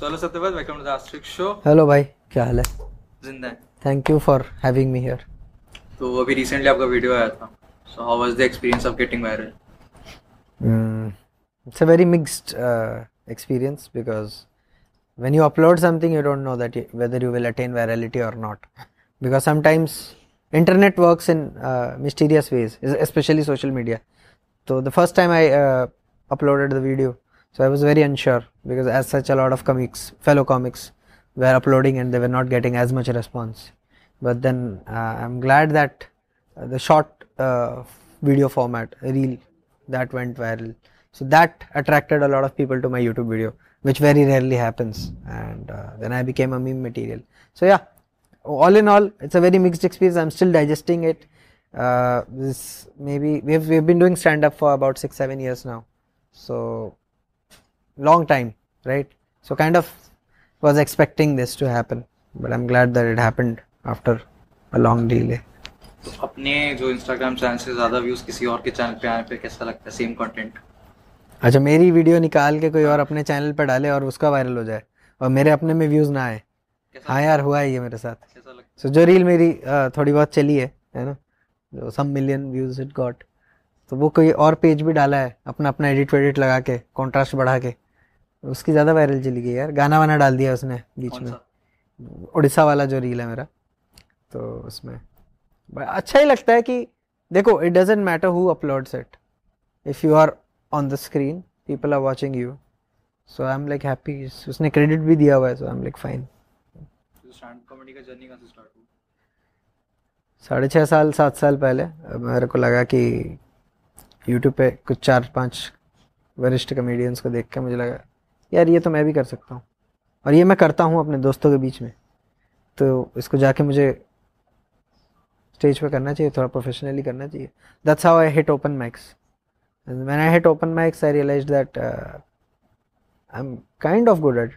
So hello Satyabhat, welcome to the Asterix show. Hello, भाई क्या हाल है जिंदा है thank you for having me here तो So, रिसेंटली आपका वीडियो आया था so how was the experience of getting It's a very mixed mixed uh, experience when you upload something you don't know that you, whether you will attain virality or not because sometimes internet works in uh, mysterious ways especially social media so the first time i uh, uploaded the video so i was very unsure because as such a lot of comics fellow comics were uploading and they were not getting as much response but then uh, i'm glad that uh, the short uh, video format reel that went viral so that attracted a lot of people to my youtube video which very rarely happens and uh, then i became a meme material so yeah all in all it's a very mixed experience i'm still digesting it uh, this maybe we've, we've been doing stand up for about 6 7 years now so long time right so kind of was expecting this to happen but i'm glad that it happened after a long delay तो अपने जो Instagram channel से ज़्यादा views किसी और के channel पे आने पे कैसा लगता है सेम कंटेंट अच्छा मेरी वीडियो निकाल के कोई और अपने चैनल पे डाले और उसका वायरल हो जाए और मेरे अपने में व्यूज़ ना आए हाँ यार हुआ है ये मेरे साथ सो so, जो रील मेरी थोड़ी बहुत चली है है ना जो some million views it got तो वो कोई और पेज भी डाला है अपना अपना एडिट वेडिट लगा के कॉन्ट्रास्ट बढ़ा के उसकी ज़्यादा वायरल चली गई यार गाना वाना डाल दिया उसने बीच में उड़ीसा वाला जो रील है मेरा तो उसमें अच्छा ही लगता है कि देखो it doesn't matter who upload it if you are on the screen people are watching you so I am like happy उसने क्रेडिट भी दिया हुआ है so I am like fine साढ़े छः साल सात साल पहले मेरे को लगा कि यूट्यूब पे कुछ चार पांच वरिष्ठ कमेडियंस को देख के मुझे लगा यार ये तो मैं भी कर सकता हूँ और ये मैं करता हूँ अपने दोस्तों के बीच में तो इसको जाके मुझे स्टेज पर करना चाहिए थोड़ा प्रोफेशनली करना चाहिए that's how I hit open mics man I hit open mics I realise that I am kind of good at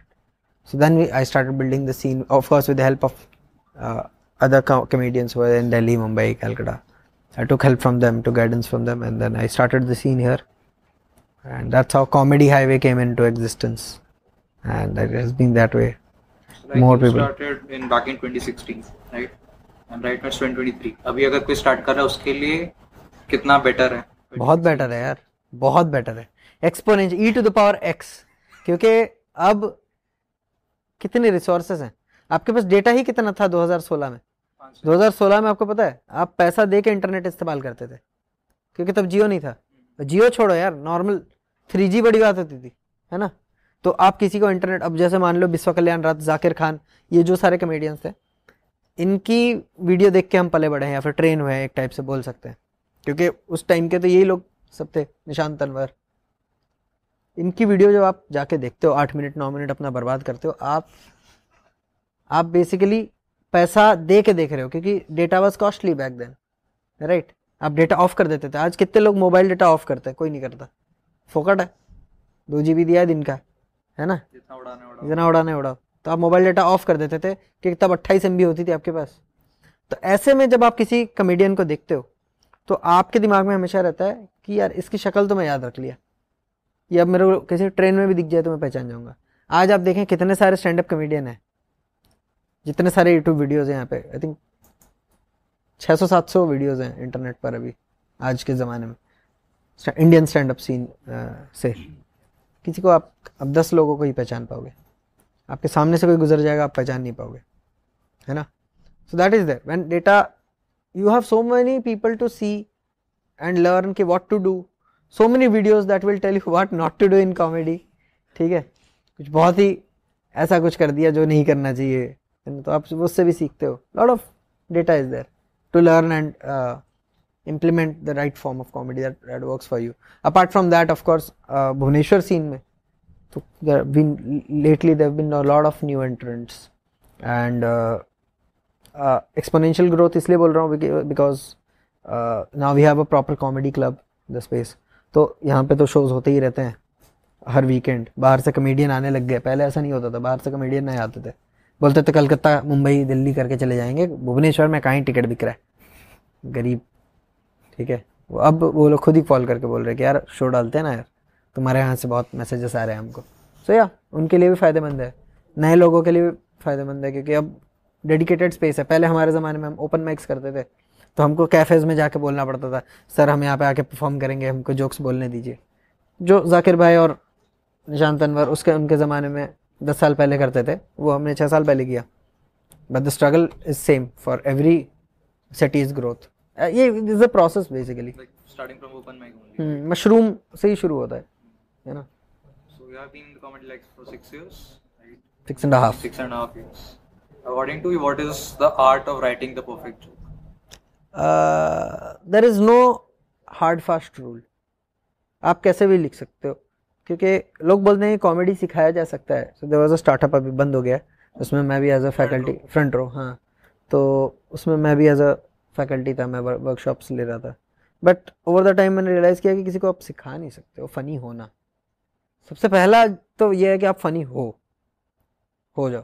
so then I start building the scene of course with help of other comedians in daily Mumbai Calcutta I took help from them, took guidance from them, and then I started the scene here. And that's how Comedy Highway came into existence. And it has been that way. Right, More people. started in back in 2016, right? And right now it's 2023. अभी अगर कोई start कर रहा उसके लिए कितना better है? बहुत better है यार, बहुत better है. Exponential, e to the power x. क्योंकि अब कितने resources हैं? आपके पास डेटा ही कितना था 2016 में? 2016 में आपको पता है आप पैसा दे के इंटरनेट इस्तेमाल करते थे क्योंकि तब जियो नहीं था जियो छोड़ो यार नॉर्मल थ्री बड़ी बात होती थी है ना तो आप किसी को इंटरनेट अब जैसे मान लो विश्व कल्याण रात जाकिर खान ये जो सारे कमेडियंस थे इनकी वीडियो देख के हम पले बड़े हैं या फिर ट्रेन हुए हैं एक टाइप से बोल सकते हैं क्योंकि उस टाइम के तो यही लोग सब थे निशांत तनवर इनकी वीडियो जब आप जाके देखते हो आठ मिनट नौ मिनट अपना बर्बाद करते हो आप आप बेसिकली पैसा दे के देख रहे हो क्योंकि data was costly back then right आप डेटा ऑफ कर देते थे आज कितने लोग मोबाइल डेटा ऑफ करते हैं कोई नहीं करता फोकट है दो जी बी दिया है दिन का है ना जितना उड़ाने उड़ाओ जितना उड़ाने उड़ाओ तो आप मोबाइल डेटा ऑफ कर देते थे कि तब अट्ठाईस एम होती थी आपके पास तो ऐसे में जब आप किसी कमेडियन को देखते हो तो आपके दिमाग में हमेशा रहता है कि यार इसकी शक्ल तो मैं याद रख लिया ये अब मेरे को किसी ट्रेन में भी दिख जाए तो मैं पहचान जाऊंगा आज आप देखें कितने सारे स्टैंड अप कमेडियन हैं जितने सारे यूट्यूब वीडियोज़ हैं यहाँ पे आई थिंक 600-700 वीडियोज़ हैं इंटरनेट पर अभी आज के ज़माने में इंडियन स्टैंड अप सीन से किसी को आप अब दस लोगों को ही पहचान पाओगे आपके सामने से कोई गुजर जाएगा आप पहचान नहीं पाओगे है ना so that is there when data you have so many people to see and learn के what to do so many videos that will tell you what not to do in comedy ठीक है कुछ बहुत ही ऐसा कुछ कर दिया जो नहीं करना चाहिए तो आप उससे भी सीखते हो lot of data is there to learn and implement the right form of comedy that that works for you apart from that of course Bhubaneswar scene में तो been lately there been lot of new entrants and exponential growth इसलिए बोल रहा हूँ because now we have a proper comedy club the space तो यहाँ पे तो शोज होते ही रहते हैं हर वीकेंड बाहर से कमेडियन आने लग गए पहले ऐसा नहीं होता था बाहर से कमेडियन नहीं आते थे बोलते तो कलकत्ता मुंबई दिल्ली करके चले जाएंगे भुवनेश्वर में कहाँ टिकट बिक रहा है गरीब ठीक है वो अब वो लोग खुद ही कॉल करके बोल रहे कि यार शो डालते हैं ना यार तुम्हारे यहाँ से बहुत मैसेजेस आ रहे हैं हमको सो so, या yeah, उनके लिए भी फ़ायदेमंद है नए लोगों के लिए भी फ़ायदेमंद है क्योंकि अब डेडिकेटेड स्पेस है पहले हमारे ज़माने में हम ओपन माइक्स करते थे तो हमको कैफ़ेज़ में जाके बोलना पड़ता था सर हम यहाँ पे आके परफॉर्म करेंगे हमको जोक्स बोलने दीजिए जो जाकिर भाई और निशान तनवर उसके उनके ज़माने में दस साल पहले करते थे वो हमने छः साल पहले किया but the struggle is same for every city's growth ये is a process basically starting from open mic mushroom से ही शुरू होता है है ना so we have been in the comedy for 6 years and half and half years आप कैसे भी लिख सकते हो क्योंकि लोग बोलते हैं कॉमेडी सिखाया जा सकता है सो देर वॉज अ स्टार्टअप अभी बंद हो गया उसमें मैं भी as a faculty front row हाँ तो उसमें मैं भी एज अ फैकल्टी था मैं वर्कशॉप्स ले रहा था बट ओवर द टाइम मैंने रियलाइज़ किया कि किसी को आप सिखा नहीं सकते हो फनी होना सबसे पहला तो ये है कि आप फनी हो हो जाओ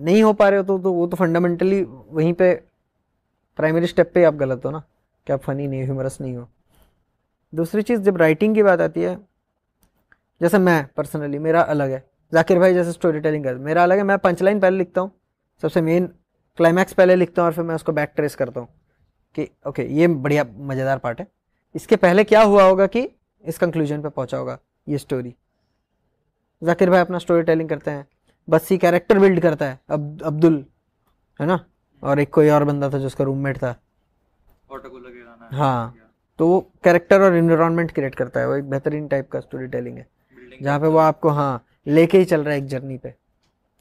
नहीं हो पा रहे हो तो तो वो तो फंडामेंटली वहीं पे प्राइमरी स्टेप पे आप गलत हो ना कि आप फनी नहीं ह्यूमरस नहीं हो दूसरी चीज़ जब राइटिंग की बात आती है जैसे मैं पर्सनली मेरा अलग है जाकिर भाई जैसे स्टोरी टेलिंग कर मेरा अलग है मैं पंचलाइन पहले लिखता हूँ सबसे मेन क्लाइमैक्स पहले लिखता हूँ और फिर मैं उसको बैक ट्रेस करता हूँ कि ओके ये बढ़िया मज़ेदार पार्ट है इसके पहले क्या हुआ होगा कि इस कंक्लूजन पर पहुंचा होगा ये स्टोरी जाकिर भाई अपना स्टोरी टेलिंग करते हैं बस ही कैरेक्टर बिल्ड करता है अब अब्दुल है ना और एक कोई और बंदा था जो उसका रूममेट था हाँ तो वो कैरेक्टर और इन्वायरमेंट क्रिएट करता है वो एक बेहतरीन टाइप का स्टोरी टेलिंग है जहाँ पे वो आपको हाँ लेके ही चल रहा है एक जर्नी पे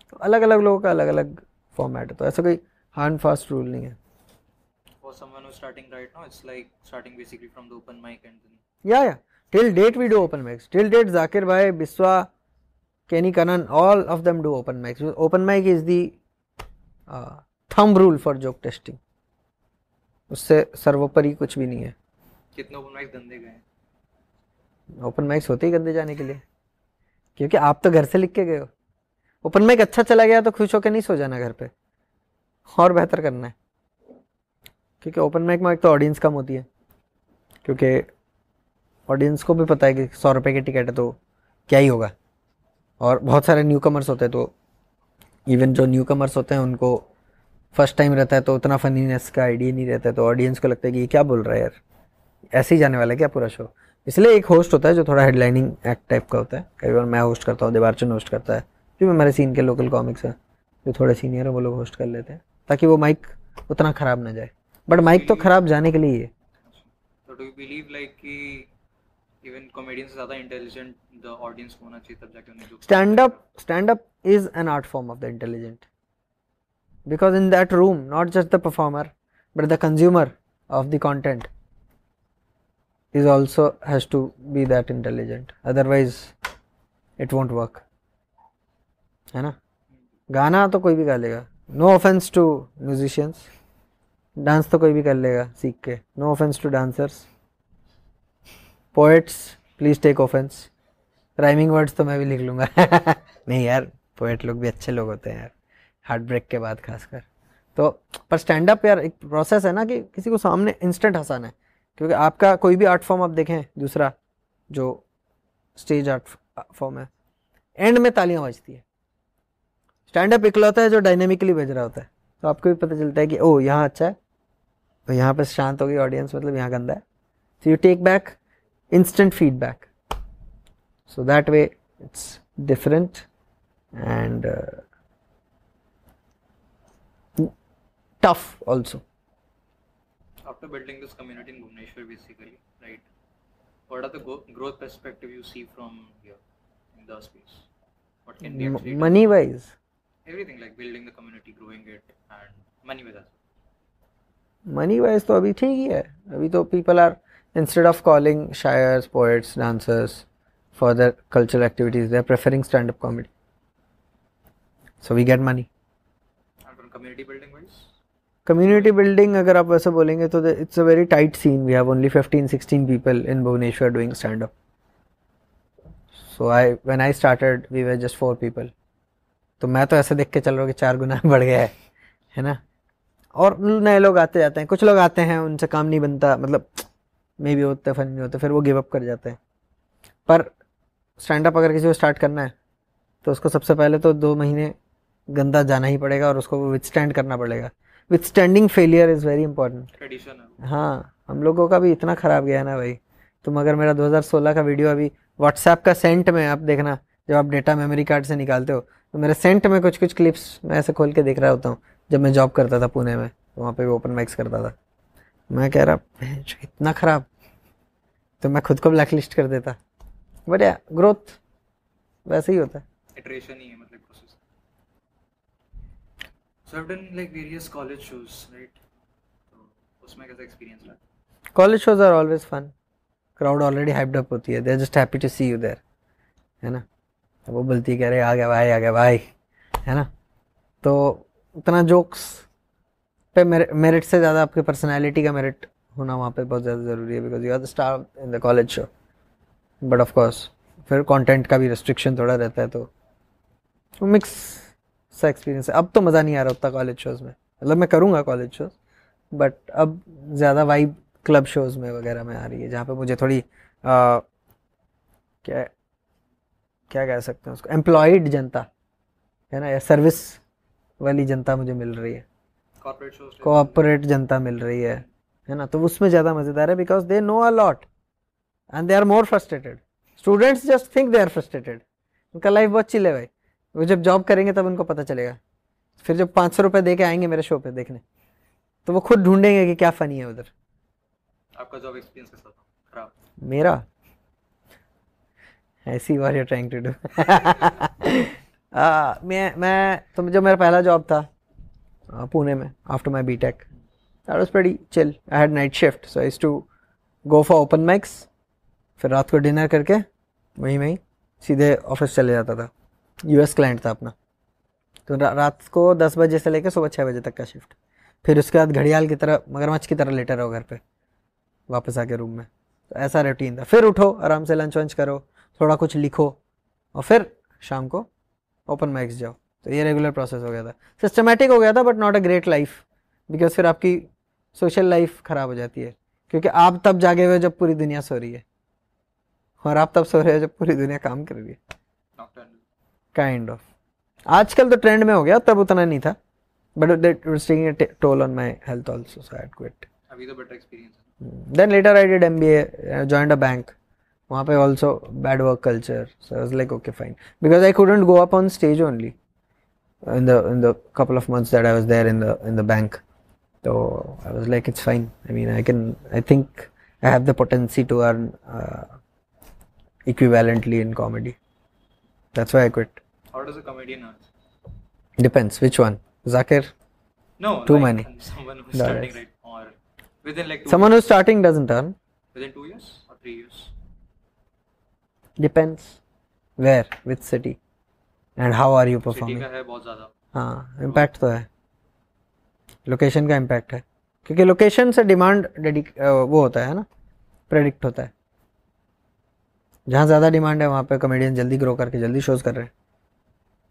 तो अलग अलग लोगों का अलग अलग फॉर्मेट है तो ऐसा कोई हार्ड फास्ट रूल नहीं है या या till date we do open mics till date Zakir भाई Biswa Kenny Kanan all of them do open mics open mic is the thumb rule for joke testing उससे सर्वोपरि कुछ भी नहीं है कितने ओपन मैक्स गंदे गए ओपन मैक्स होते ही गंदे जाने के लिए क्योंकि आप तो घर से लिख के गए हो ओपन माइक अच्छा चला गया तो खुश होकर नहीं सो जाना घर पे और बेहतर करना है क्योंकि ओपन माइक में एक तो ऑडियंस कम होती है क्योंकि ऑडियंस को भी पता है कि सौ रुपये की टिकट है तो क्या ही होगा और बहुत सारे न्यू कमर्स होते हैं तो इवन जो न्यू कमर्स होते हैं उनको फर्स्ट टाइम रहता है तो उतना फनीनेस का आइडिया नहीं रहता है तो ऑडियंस को लगता है कि ये क्या बोल रहा है यार ऐसे ही जाने वाला है क्या पूरा शो इसलिए एक होस्ट होता है जो थोड़ा हेडलाइनिंग एक्ट टाइप का होता है कई बार मैं होस्ट करता हूँ देवार्चन होस्ट करता है जो भी हमारे सीन के लोकल कॉमिक्स हैं जो थोड़े सीनियर हैं वो लोग होस्ट कर लेते हैं ताकि वो माइक उतना ख़राब ना जाए बट माइक तो ख़राब जाने के लिए intelligent because in that room not just the performer but the consumer of the content is also has to be that intelligent otherwise it won't work है ना गाना तो कोई भी गा लेगा no offense to musicians dance तो कोई भी कर लेगा सीख के no offense to dancers poets please take offense rhyming words तो मैं भी लिख लूँगा नहीं यार पोएट लोग भी अच्छे लोग होते हैं यार हार्ट ब्रेक के बाद खासकर तो पर स्टैंड अप यार एक प्रोसेस है ना कि किसी को सामने इंस्टेंट हंसाना है क्योंकि आपका कोई भी आर्ट फॉर्म आप देखें दूसरा जो स्टेज आर्ट फॉर्म है एंड में तालियां बजती है स्टैंड अप इकलौता है जो डायनेमिकली बज रहा होता है तो आपको भी पता चलता है कि ओ यहाँ अच्छा है तो यहाँ पर शांत हो गई ऑडियंस मतलब यहाँ गंदा है so you take back instant feedback so that way it's different and tough also after building this community in Bhubaneswar, basically, right? What are the growth perspective you see from here in the space? What can be M- money wise? Everything like building the community, growing it, and money wise. Money wise, तो अभी ठीक ही है. अभी तो people are instead of calling shires, poets, dancers for their cultural activities, they are preferring stand-up comedy. So we get money. And from community building wise. Community building अगर आप वैसे बोलेंगे तो it's a very tight scene we have only 15 16 people in Bhubaneswar doing stand up so I when I started we were just four people तो मैं तो ऐसे देख के चल रहा हूँ कि चार गुना बढ़ गया है है ना और नए लोग आते जाते हैं कुछ लोग आते हैं उनसे काम नहीं बनता मतलब मे भी होते फन नहीं होते फिर वो गिव अप कर जाते हैं पर स्टैंड अप अगर किसी को स्टार्ट करना है तो उसको सबसे पहले तो दो महीने गंदा जाना ही पड़ेगा और उसको विथ स्टैंड करना पड़ेगा withstanding failure is very important हाँ हम लोगों का भी इतना ख़राब गया है ना भाई तुम तो अगर मेरा 2016 का वीडियो अभी व्हाट्सएप का सेंट में आप देखना जब आप डेटा मेमोरी कार्ड से निकालते हो तो मेरे सेंट में कुछ कुछ क्लिप्स मैं ऐसे खोल के देख रहा होता हूँ जब मैं जॉब करता था पुणे में तो वहाँ पर भी ओपन माइक्स करता था मैं कह रहा इतना ख़राब तो मैं खुद को ब्लैक लिस्ट कर देता बढ़िया ग्रोथ वैसे ही होता है ही है मतलब process college shows are always fun crowd already right? So होती है. Are just happy to see you there. है ना? वो बोलती कह रहे आ गया भाई आ गया भाई है ना तो उतना जोक्स पे मेरिट से ज़्यादा आपकी पर्सनैलिटी का मेरिट होना वहाँ पे बहुत ज़्यादा ज़रूरी है because you are the star in the college show but of course फिर कॉन्टेंट का भी रिस्ट्रिक्शन थोड़ा रहता है तो मिक्स सा एक्सपीरियंस है अब तो मज़ा नहीं आ रहा उतना कॉलेज शोज़ में मतलब मैं करूँगा कॉलेज शोज़ बट अब ज़्यादा वाइब क्लब शोज़ में वगैरह में आ रही है जहाँ पर मुझे थोड़ी आ, क्या क्या कह सकते हैं उसको एम्प्लॉयड जनता है ना या सर्विस वाली जनता मुझे मिल रही है कोऑपरेट जनता मिल रही है है ना तो उसमें ज़्यादा मज़ेदार है because they know a lot and they are more frustrated students just think they are frustrated उनका लाइफ बहुत चिल है भाई वो जब जॉब करेंगे तब उनको पता चलेगा फिर जब पाँच सौ रुपये दे के आएंगे मेरे शो पे देखने तो वो खुद ढूंढेंगे कि क्या फ़नी है उधर आपका जॉब एक्सपीरियंस कैसा था खराब मेरा ऐसी see you trying to do मैं मैं तो जो मेरा पहला जॉब था पुणे में after my B Tech that was pretty chill I had night shift so used to go for open mics फिर रात को डिनर करके वहीं वहीं सीधे ऑफिस चले जाता था यूएस क्लाइंट था अपना तो रा, रात को दस बजे से लेकर सुबह छः बजे तक का शिफ्ट फिर उसके बाद घड़ियाल की तरह मगरमच्छ की तरह लेटर रहो घर पे वापस आके रूम में तो ऐसा रूटीन था फिर उठो आराम से लंच वंच करो थोड़ा कुछ लिखो और फिर शाम को ओपन माइक्स जाओ तो ये रेगुलर प्रोसेस हो गया था सिस्टमेटिक हो गया था but not a great life because फिर आपकी सोशल लाइफ ख़राब हो जाती है क्योंकि आप तब जागे हुए जब पूरी दुनिया सो रही है और आप तब सो रहे हो जब पूरी दुनिया काम कर रही है काइंड ऑफ आजकल तो ट्रेंड में हो गया तब उतना नहीं था but taking toll on my health also then later I did M B A join a bank वहाँ पे also bad work culture so was like okay fine because I couldn't go up on stage only in the in the couple of months I was there in the in the bank तो I was like it's fine I mean I can I think I have the potency to earn equivalently in comedy that's why I quit How does a comedian earn? Depends. Which one? Zakir? No. Too like many. Someone who's that starting is. right now or within like Someone years. who's starting doesn't earn. Within two years or three years? Depends. Where? Which city? And how are you performing का है बहुत ज्यादा हाँ impact तो है location का impact है क्योंकि लोकेशन से डिमांड वो होता है ना प्रेडिक्ट होता है जहाँ ज़्यादा डिमांड है वहाँ पे कॉमेडियन जल्दी ग्रो करके जल्दी शोज कर रहे हैं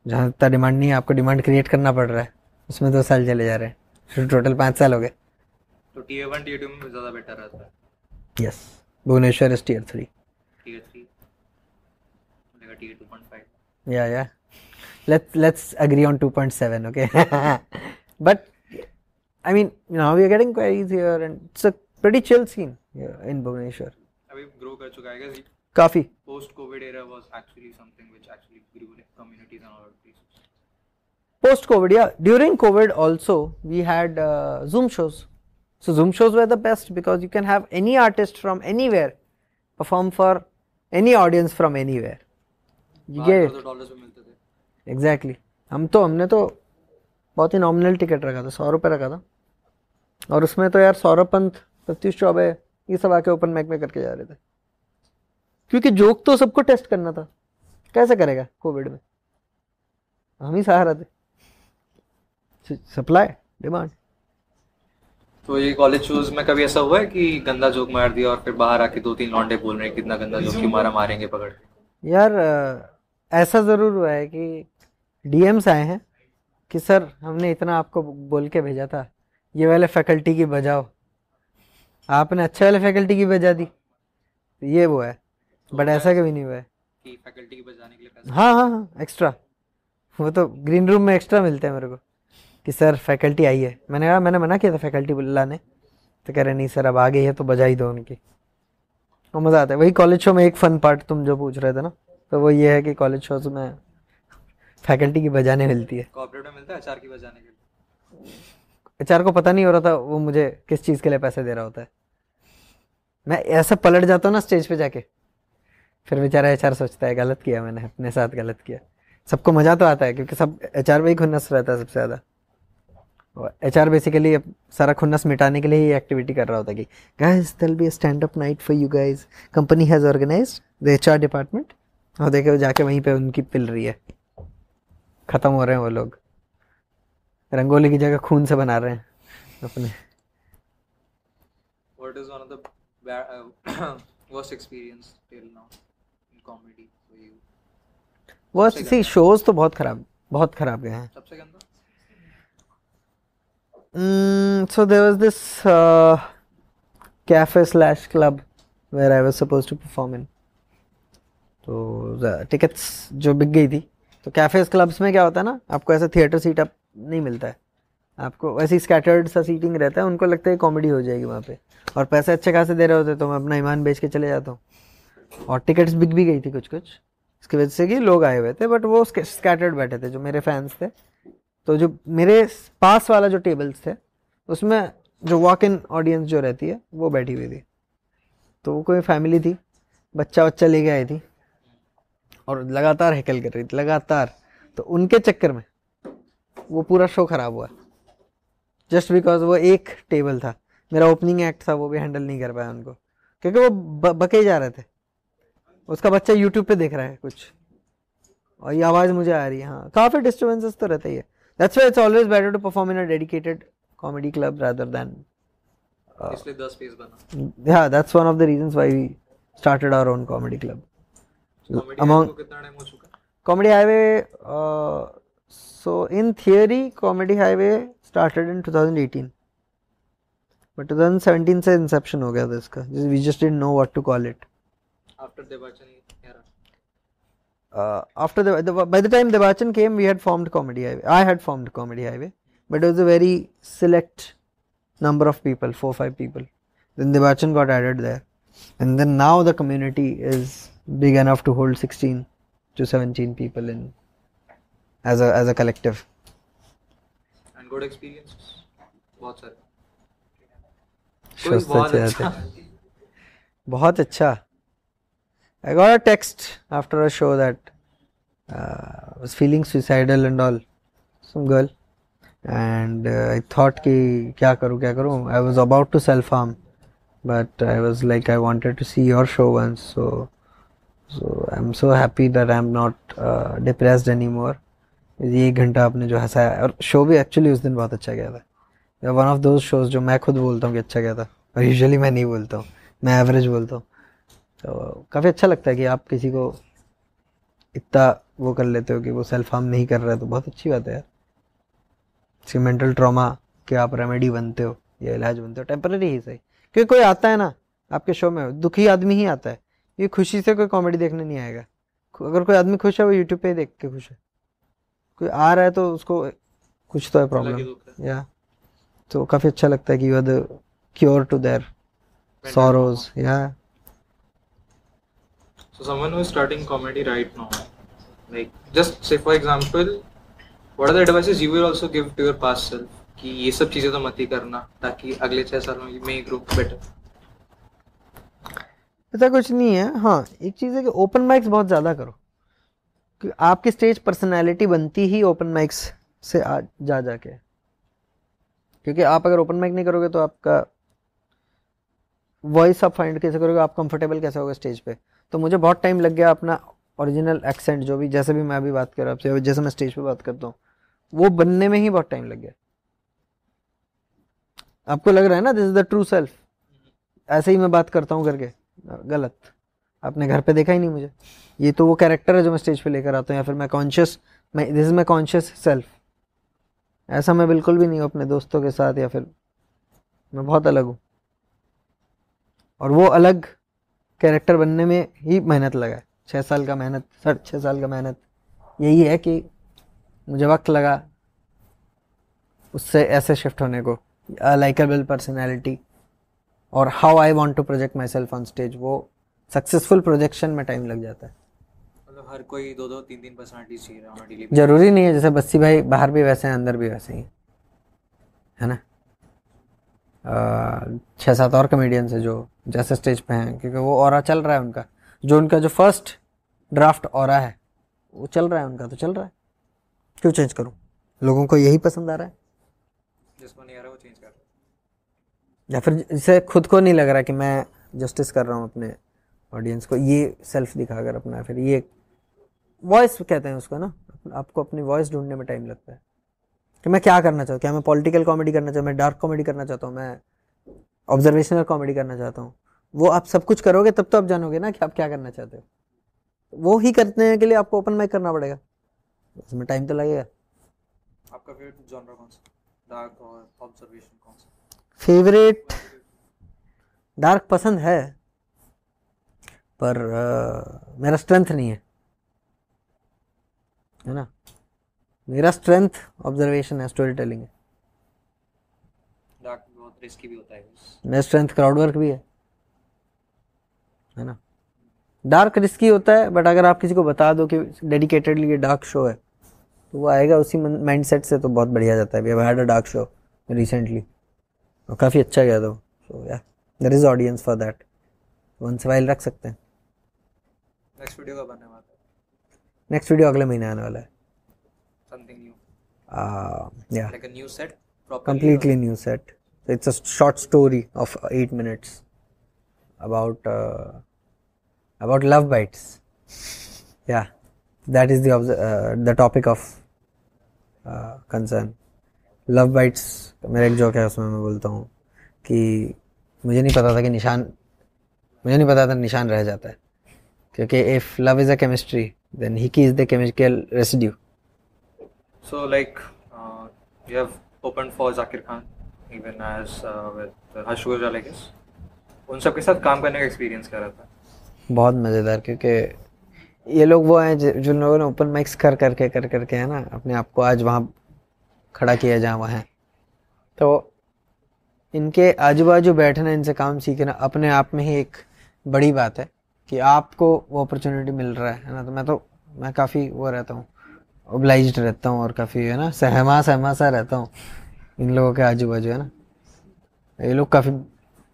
जहाँ तक डिमांड नहीं है आपको डिमांड क्रिएट करना पड़ रहा है उसमें दो साल चले जा रहे हैं फिर टोटल पाँच साल हो गए बेटर तो रहता है यस भुवनेश्वर अभी ग्रो कर चुका है काफी post COVID era was actually something which actually grew in communities and all of post COVID या during COVID also we had Zoom shows so Zoom shows were the best because you can have any artist from anywhere perform for any audience from anywhere you get exactly हम तो हमने तो बहुत ही nominal ticket रखा था सौ रुपये रखा था और उसमें तो यार सौरभ पंत प्रत्युष चौबे ये सब आके ओपन मैक में करके जा रहे थे क्योंकि जोक तो सबको टेस्ट करना था कैसे करेगा कोविड में हम ही सहारा थे सप्लाई डिमांड तो ये कॉलेज शूज में कभी ऐसा हुआ है कि गंदा जोक मार दिया और फिर बाहर आके दो तीन लॉन्डे बोल रहे हैं कितना गंदा जोक क्यों मारा मारेंगे पकड़ के यार ऐसा ज़रूर हुआ है कि डीएम्स आए हैं कि सर हमने इतना आपको बोल के भेजा था ये वाले फैकल्टी की बजाओ आपने अच्छे वाले फैकल्टी की बजा दी ये वो है बट तो ऐसा कभी नहीं हुआ है कि फैकल्टी के के लिए हाँ, हाँ हाँ हाँ एक्स्ट्रा वो तो ग्रीन रूम में एक्स्ट्रा मिलते हैं मेरे को कि सर फैकल्टी आई है मैंने कहा मैंने मना किया था फैकल्टी बुल्ला ने तो कह रहे नहीं सर अब आ गई है तो बजा ही दो उनकी और मज़ा आता है वही कॉलेज शो में एक फ़न पार्ट तुम जो पूछ रहे थे ना तो वो ये है कि कॉलेज शोज में फैकल्टी की बजाने मिलती है एच आर को पता नहीं हो रहा था वो मुझे किस चीज़ के लिए पैसे दे रहा होता है मैं ऐसा पलट जाता हूँ ना स्टेज पे जाके फिर बेचारा एच सोचता है गलत किया मैंने अपने साथ गलत किया सबको मज़ा तो आता है क्योंकि सब एच आर ही खुन्नस रहता है सबसे ज़्यादा एच आर बेसिकली सारा खुन्नस मिटाने के लिए ही एक्टिविटी कर रहा होता है कि गाइज दिल be stand up night for you guys company has organise the H R department और देखे वो जाके वहीं पे उनकी पिल रही है ख़त्म हो रहे हैं वो लोग रंगोली की जगह खून से बना रहे हैं अपने What is one of the uh, worst experience till now? Comedy for you वो सी शोज तो बहुत खराब बहुत खराब गए हैं सबसे गंदा so there was this cafe slash club where I was suppose to perform in तो टिकट्स uh, जो बिक गई थी तो कैफेज क्लब्स में क्या होता है ना आपको ऐसा थिएटर सीट अप नहीं मिलता है आपको वैसे ही स्कैटर्ड सा सीटिंग रहता है उनको लगता है कॉमेडी हो जाएगी वहाँ पे और पैसे अच्छे खासे दे रहे होते तो मैं अपना ईमान बेच के चले जाता हूँ और टिकट्स बिक भी गई थी कुछ कुछ इसकी वजह से कि लोग आए हुए थे बट वो स्कैटर्ड बैठे थे जो मेरे फैंस थे तो जो मेरे पास वाला जो टेबल्स थे उसमें जो वॉक इन ऑडियंस जो रहती है वो बैठी हुई थी तो वो कोई फैमिली थी बच्चा बच्चा लेके आई थी और लगातार हैकल कर रही थी लगातार तो उनके चक्कर में वो पूरा शो ख़राब हुआ जस्ट बिकॉज वो एक टेबल था मेरा ओपनिंग एक्ट था वो भी हैंडल नहीं कर पाया उनको क्योंकि वो बके जा रहे थे उसका बच्चा यूट्यूब पे देख रहा है कुछ और ये आवाज़ मुझे आ रही है हाँ काफ़ी डिस्टर्बेंसेस तो रहता ही है that's why it's always better to perform in a dedicated comedy club rather than इसलिए 10 पेज बना yeah that's one of the reasons why we started our own comedy club अमाउंट कितना टाइम हो चुका comedy highway so in theory comedy highway started in 2018 but 2017 से inception हो गया था इसका we just didn't know what to call it after Devachan era? Uh, after the, the, by the time Devachan came, we had formed Comedy Highway. I had formed Comedy Highway, but it was a very select number of people, four five people. Then Devachan got added there, and then now the community is big enough to hold 16 to 17 people in as a as a collective. And good experiences, बहुत सारे. बहुत अच्छा. I got a text after a show that uh, I was feeling suicidal and all, some girl, and uh, I thought ki, kya karu, kya karu? I was about to self harm, but I was like I wanted to see your show once, so so I'm so happy that I'm not uh, depressed anymore. ये एक घंटा आपने जो हंसाया और show भी actually उस दिन बहुत अच्छा गया था वन ऑफ दोज शोज जो मैं खुद बोलता हूँ कि अच्छा गया था और यूजुअली मैं नहीं बोलता हूँ मैं एवरेज बोलता हूँ तो काफ़ी अच्छा लगता है कि आप किसी को इतना वो कर लेते हो कि वो सेल्फ हार्म नहीं कर रहा है तो बहुत अच्छी बात है यार इसकी मेंटल ट्रॉमा के आप रेमेडी बनते हो या इलाज बनते हो टेम्पररी ही सही क्योंकि कोई आता है ना आपके शो में दुखी आदमी ही आता है ये खुशी से कोई कॉमेडी देखने नहीं आएगा अगर कोई आदमी खुश है वो यूट्यूब पे ही देख के खुश है कोई आ रहा है तो उसको कुछ तो है प्रॉब्लम या तो काफ़ी अच्छा लगता है कि you are the cure to their sorrows या So someone who is starting comedy right now, like just say for example, what are the advices you will also give to your past self? कि ये सब चीजें तो मत ही करना ताकि अगले छह सालों में ग्रो बेटर ऐसा कुछ नहीं है हाँ एक चीज़ है कि ओपन माइक्स बहुत ज़्यादा करो कि आपकी स्टेज पर्सनालिटी बनती ही ओपन माइक्स से आ जा जाके क्योंकि आप अगर ओपन माइक नहीं करोगे तो आपका वॉइस आप फाइंड कैसे करोगे आप कंफर्टेबल कैसे होगे स्टेज पे तो मुझे बहुत टाइम लग गया अपना ओरिजिनल एक्सेंट जो भी जैसे भी मैं अभी बात कर रहा हूँ आपसे जैसे मैं स्टेज पे बात करता हूँ वो बनने में ही बहुत टाइम लग गया आपको लग रहा है ना this is the true self ऐसे ही मैं बात करता हूँ करके गलत आपने घर पे देखा ही नहीं मुझे ये तो वो कैरेक्टर है जो मैं स्टेज पे लेकर आता हूँ या फिर मैं कॉन्शियस मैं this is my conscious self ऐसा मैं बिल्कुल भी नहीं हूँ अपने दोस्तों के साथ या फिर मैं बहुत अलग हूँ और वो अलग कैरेक्टर बनने में ही मेहनत लगा है छः साल का मेहनत सर छः साल का मेहनत यही है कि मुझे वक्त लगा उससे ऐसे शिफ्ट होने को लाइकेबल पर्सनैलिटी और how I want to project myself on stage वो सक्सेसफुल प्रोजेक्शन में टाइम लग जाता है मतलब हर कोई दो दो तीन तीन पर्सनैलिटी चाहिए जरूरी नहीं है जैसे बस्सी भाई बाहर भी वैसे हैं अंदर भी वैसे ही है ना छः सात और कमेडियंस हैं जो जैसे स्टेज पे हैं क्योंकि वो और चल रहा है उनका जो उनका जो फर्स्ट ड्राफ्ट और है वो चल रहा है उनका तो चल रहा है क्यों चेंज करूँ लोगों को यही पसंद आ रहा है जिसको नहीं आ रहा वो चेंज कर या फिर इसे खुद को नहीं लग रहा कि मैं जस्टिस कर रहा हूँ अपने ऑडियंस को ये सेल्फ दिखाकर अपना फिर ये वॉइस कहते हैं उसको ना आपको अपनी वॉइस ढूंढने में टाइम लगता है कि मैं क्या करना चाहूँ क्या मैं पॉलिटिकल कॉमेडी करना चाहूँ मैं डार्क कॉमेडी करना चाहता हूँ मैं ऑब्जर्वेशनल कॉमेडी करना चाहता हूँ वो आप सब कुछ करोगे तब तो आप जानोगे ना कि आप क्या करना चाहते हो वो ही करने के लिए आपको ओपन माइक करना पड़ेगा उसमें टाइम तो लगेगा आपका फेवरेट जॉनर कौन सा डार्क और ऑब्जर्वेशन कौन सा फेवरेट डार्क पसंद है पर आ, मेरा स्ट्रेंथ नहीं है है ना मेरा स्ट्रेंथ ऑब्जर्वेशन है स्टोरी टेलिंग है मेरा स्ट्रेंथ क्राउड वर्क भी है है ना डार्क रिस्की होता है बट अगर आप किसी को बता दो कि डेडिकेटेडली ये डार्क शो है तो वो आएगा उसी माइंड सेट से तो बहुत बढ़िया जाता है had a dark show recently और काफ़ी अच्छा गया था so yeah there is audience for that one सवाइल रख सकते हैं नेक्स्ट वीडियो का बनने वाला है नेक्स्ट वीडियो अगले महीने आने वाला है uh, yeah like a new set properly completely or? new set so it's a short story of 8 minutes about uh, about love bites yeah that is the uh, the topic of uh, concern love bites मेरा एक joke है उसमें मैं बोलता हूँ कि मुझे नहीं पता था कि निशान मुझे नहीं पता था निशान रह जाता है क्योंकि if love is a chemistry then ही की is the chemical residue So like uh, you have opened for Zakir Khan, even as uh, with Harsh Gurjar, I guess. उन सब के साथ काम करने का एक्सपीरियंस क्या रहता है बहुत मज़ेदार क्योंकि ये लोग वो हैं जिन लोगों ने ओपन माइक्स कर करके कर करके है ना अपने आप को आज वहाँ खड़ा किया जहाँ वहाँ है तो इनके आजू बाजू बैठना इनसे काम सीखना अपने आप में ही एक बड़ी बात है कि आपको वो अपॉर्चुनिटी मिल रहा है ना तो मैं तो मैं काफ़ी वो रहता हूँ ओब्लाइज रहता हूँ और काफ़ी है ना सहमा सहमा सा रहता हूँ इन लोगों के आजू बाजू है ना ये लोग काफ़ी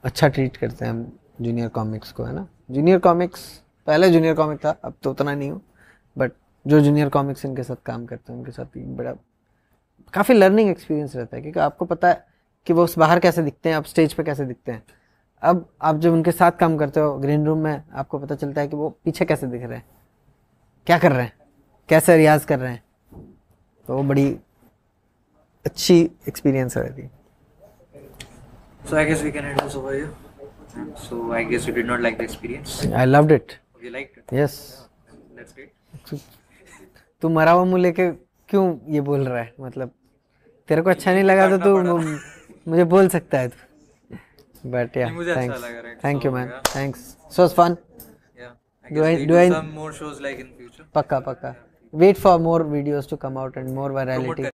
अच्छा ट्रीट करते हैं जूनियर कॉमिक्स को है ना जूनियर कॉमिक्स पहले जूनियर कॉमिक था अब तो उतना नहीं हूँ बट जो जूनियर कॉमिक्स इनके साथ काम करते हैं उनके साथ बड़ा काफ़ी लर्निंग एक्सपीरियंस रहता है क्योंकि आपको पता है कि वो उस बाहर कैसे दिखते हैं आप स्टेज पर कैसे दिखते हैं अब आप जब उनके साथ काम करते हो ग्रीन रूम में आपको पता चलता है कि वो पीछे कैसे दिख रहे हैं क्या कर रहे हैं कैसे रियाज कर रहे हैं तो बड़ी अच्छी एक्सपीरियंस है थी so I guess we can end over here. So I guess you did not like the experience. I loved it. You liked it. Yes. That's great. तू मरा हुआ मुंह लेके क्यों ये बोल रहा है मतलब तेरे को अच्छा नहीं लगा तो तू मुझे बोल सकता है तू but yeah thanks thank you man thanks so fun yeah I guess we do some more shows like in future पक्का पक्का wait for more videos to come out and more virality